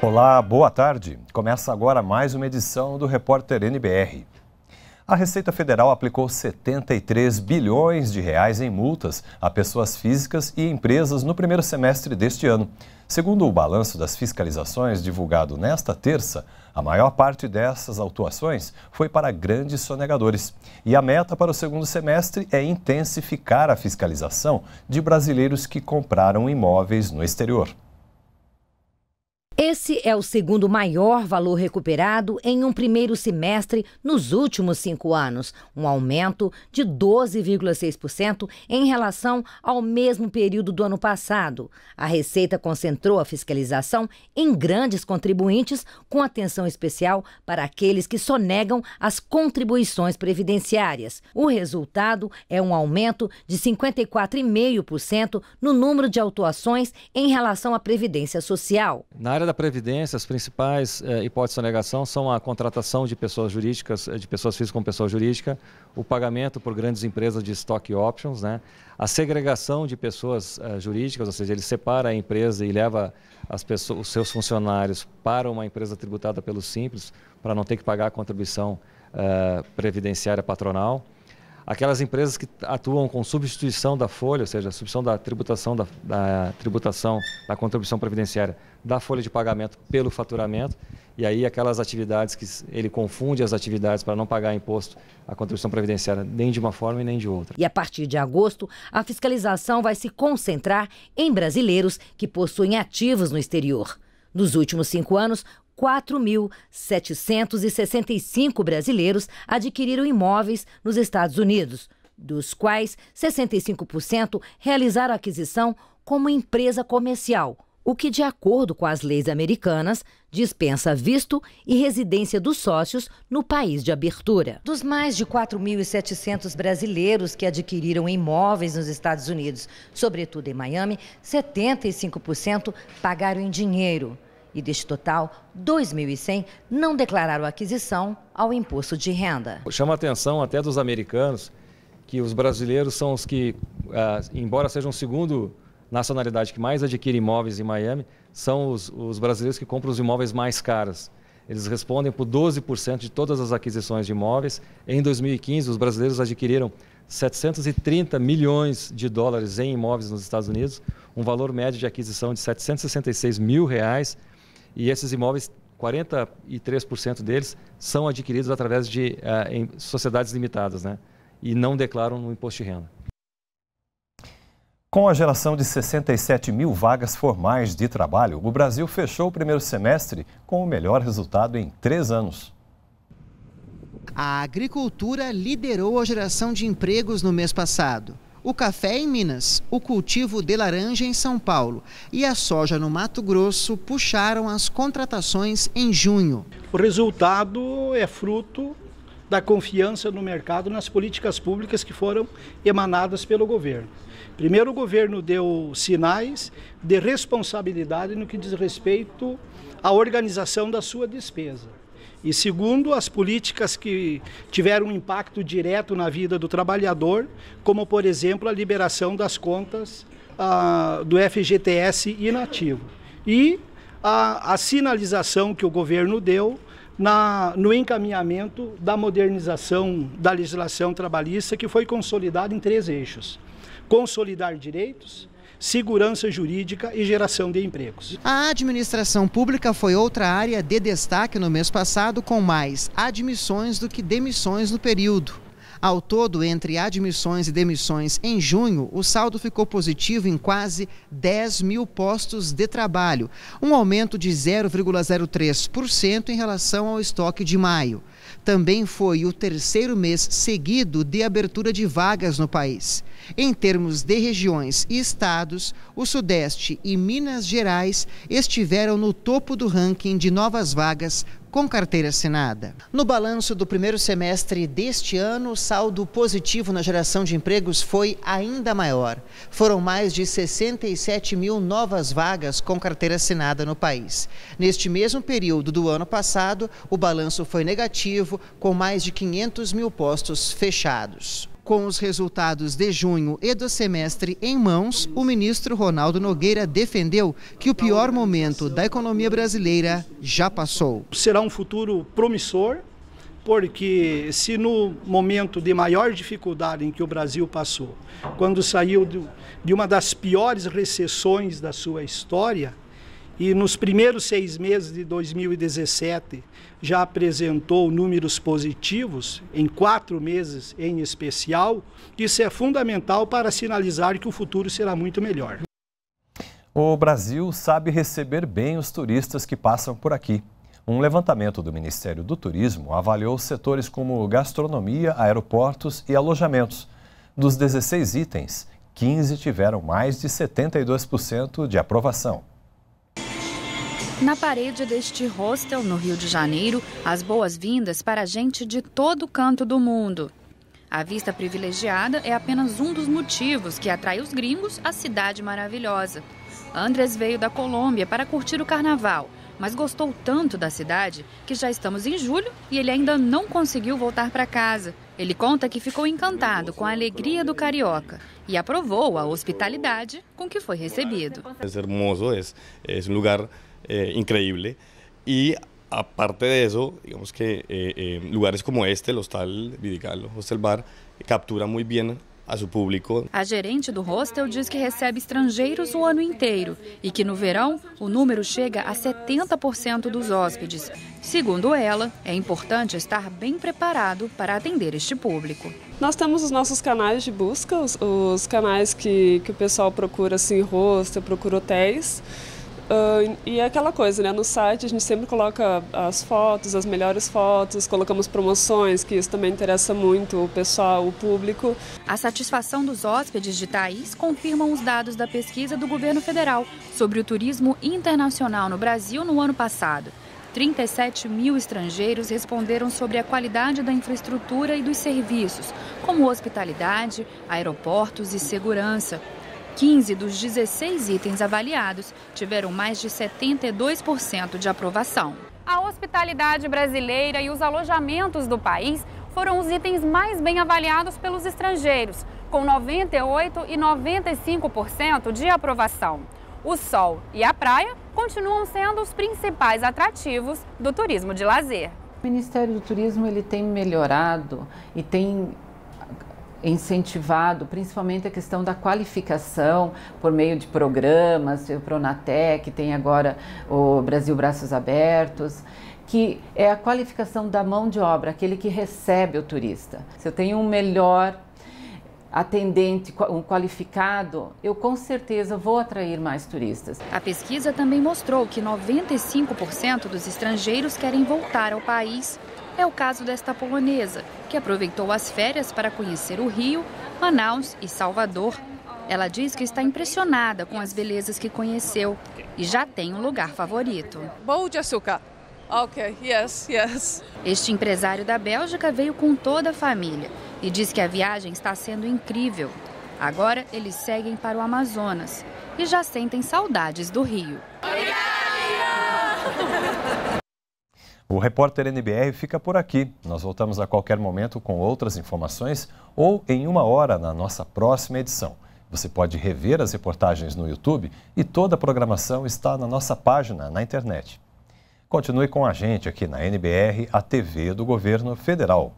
Olá, boa tarde. Começa agora mais uma edição do Repórter NBR. A Receita Federal aplicou 73 bilhões de reais em multas a pessoas físicas e empresas no primeiro semestre deste ano. Segundo o balanço das fiscalizações divulgado nesta terça, a maior parte dessas autuações foi para grandes sonegadores. E a meta para o segundo semestre é intensificar a fiscalização de brasileiros que compraram imóveis no exterior. Esse é o segundo maior valor recuperado em um primeiro semestre nos últimos cinco anos, um aumento de 12,6% em relação ao mesmo período do ano passado. A Receita concentrou a fiscalização em grandes contribuintes, com atenção especial para aqueles que sonegam as contribuições previdenciárias. O resultado é um aumento de 54,5% no número de autuações em relação à Previdência Social. Na área da Previdência, as principais eh, hipóteses de sonegação são a contratação de pessoas jurídicas, eh, de pessoas físicas com pessoa jurídica, o pagamento por grandes empresas de stock options, né? a segregação de pessoas eh, jurídicas, ou seja, ele separa a empresa e leva pessoas, os seus funcionários para uma empresa tributada pelo Simples, para não ter que pagar a contribuição eh, previdenciária patronal aquelas empresas que atuam com substituição da folha, ou seja, substituição da tributação da, da, tributação da contribuição previdenciária da folha de pagamento pelo faturamento, e aí aquelas atividades que ele confunde as atividades para não pagar imposto à contribuição previdenciária nem de uma forma e nem de outra. E a partir de agosto, a fiscalização vai se concentrar em brasileiros que possuem ativos no exterior. Nos últimos cinco anos, 4.765 brasileiros adquiriram imóveis nos Estados Unidos, dos quais 65% realizaram aquisição como empresa comercial, o que, de acordo com as leis americanas, dispensa visto e residência dos sócios no país de abertura. Dos mais de 4.700 brasileiros que adquiriram imóveis nos Estados Unidos, sobretudo em Miami, 75% pagaram em dinheiro e deste total, 2.100 não declararam aquisição ao imposto de renda. Chama a atenção até dos americanos que os brasileiros são os que, ah, embora sejam o segundo nacionalidade que mais adquire imóveis em Miami, são os, os brasileiros que compram os imóveis mais caros. Eles respondem por 12% de todas as aquisições de imóveis. Em 2015, os brasileiros adquiriram 730 milhões de dólares em imóveis nos Estados Unidos, um valor médio de aquisição de 766 mil reais e esses imóveis, 43% deles são adquiridos através de uh, sociedades limitadas, né? E não declaram no imposto de renda. Com a geração de 67 mil vagas formais de trabalho, o Brasil fechou o primeiro semestre com o melhor resultado em três anos. A agricultura liderou a geração de empregos no mês passado o café em Minas, o cultivo de laranja em São Paulo e a soja no Mato Grosso puxaram as contratações em junho. O resultado é fruto da confiança no mercado nas políticas públicas que foram emanadas pelo governo. Primeiro, o governo deu sinais de responsabilidade no que diz respeito à organização da sua despesa. E segundo, as políticas que tiveram um impacto direto na vida do trabalhador, como por exemplo a liberação das contas ah, do FGTS inativo. E a, a, sinalização que o governo deu na, no encaminhamento da modernização da legislação trabalhista, que foi consolidada em três eixos: consolidar direitos, segurança jurídica e geração de empregos. A administração pública foi outra área de destaque no mês passado, com mais admissões do que demissões no período. Ao todo, entre admissões e demissões em junho, o saldo ficou positivo em quase 10 mil postos de trabalho, um aumento de 0,03% em relação ao estoque de maio também foi o terceiro mês seguido de abertura de vagas no país. Em termos de regiões e estados, o Sudeste e Minas Gerais estiveram no topo do ranking de novas vagas com carteira assinada. No balanço do primeiro semestre deste ano, o saldo positivo na geração de empregos foi ainda maior. Foram mais de 67 mil novas vagas com carteira assinada no país. Neste mesmo período do ano passado, o balanço foi negativo, com mais de 500 mil postos fechados. Com os resultados de junho e do semestre em mãos, o ministro Ronaldo Nogueira defendeu que o pior momento da economia brasileira já passou. Será um futuro promissor, porque se no momento de maior dificuldade em que o Brasil passou, quando saiu de uma das piores recessões da sua história, e nos primeiros seis meses de 2017 já apresentou números positivos, em quatro meses em especial, isso é fundamental para sinalizar que o futuro será muito melhor. O Brasil sabe receber bem os turistas que passam por aqui. Um levantamento do Ministério do Turismo avaliou setores como gastronomia, aeroportos e alojamentos. Dos 16 itens, 15 tiveram mais de 72% de aprovação. Na parede deste hostel no Rio de Janeiro, as boas-vindas para gente de todo canto do mundo. A vista privilegiada é apenas um dos motivos que atrai os gringos à cidade maravilhosa. Andres veio da Colômbia para curtir o carnaval, mas gostou tanto da cidade que já estamos em julho e ele ainda não conseguiu voltar para casa. Ele conta que ficou encantado com a alegria do carioca e aprovou a hospitalidade com que foi recebido. É hermoso, é, é um lugar eh, increíble. Y aparte de eso, digamos que eh, eh lugares como este, el Hostal Vidigal, o Hostel Bar, captura muy bien a su público. A gerente do hostel diz que recebe estrangeiros o ano inteiro e que no verão o número chega a 70% dos hóspedes. Segundo ela, é importante estar bem preparado para atender este público. Nós temos os nossos canais de busca, os, os canais que, que o pessoal procura assim, hostel, procura hotéis. Uh, e é aquela coisa, né? No site a gente sempre coloca as fotos, as melhores fotos, colocamos promoções, que isso também interessa muito o pessoal, o público. A satisfação dos hóspedes de Thaís confirmam os dados da pesquisa do governo federal sobre o turismo internacional no Brasil no ano passado. 37 mil estrangeiros responderam sobre a qualidade da infraestrutura e dos serviços, como hospitalidade, aeroportos e segurança. 15 dos 16 itens avaliados tiveram mais de 72% de aprovação. A hospitalidade brasileira e os alojamentos do país foram os itens mais bem avaliados pelos estrangeiros, com 98 e 95% de aprovação. O sol e a praia continuam sendo os principais atrativos do turismo de lazer. O Ministério do Turismo ele tem melhorado e tem incentivado, principalmente a questão da qualificação por meio de programas, o Pronatec, tem agora o Brasil Braços Abertos, que é a qualificação da mão de obra, aquele que recebe o turista. Se eu tenho um melhor atendente, um qualificado, eu com certeza vou atrair mais turistas. A pesquisa também mostrou que 95% dos estrangeiros querem voltar ao país é o caso desta polonesa, que aproveitou as férias para conhecer o Rio, Manaus e Salvador. Ela diz que está impressionada com as belezas que conheceu e já tem um lugar favorito. Bol de açúcar. Ok, yes, yes. Este empresário da Bélgica veio com toda a família e diz que a viagem está sendo incrível. Agora eles seguem para o Amazonas e já sentem saudades do Rio. Obrigado! O repórter NBR fica por aqui. Nós voltamos a qualquer momento com outras informações ou em uma hora na nossa próxima edição. Você pode rever as reportagens no YouTube e toda a programação está na nossa página na internet. Continue com a gente aqui na NBR, a TV do Governo Federal.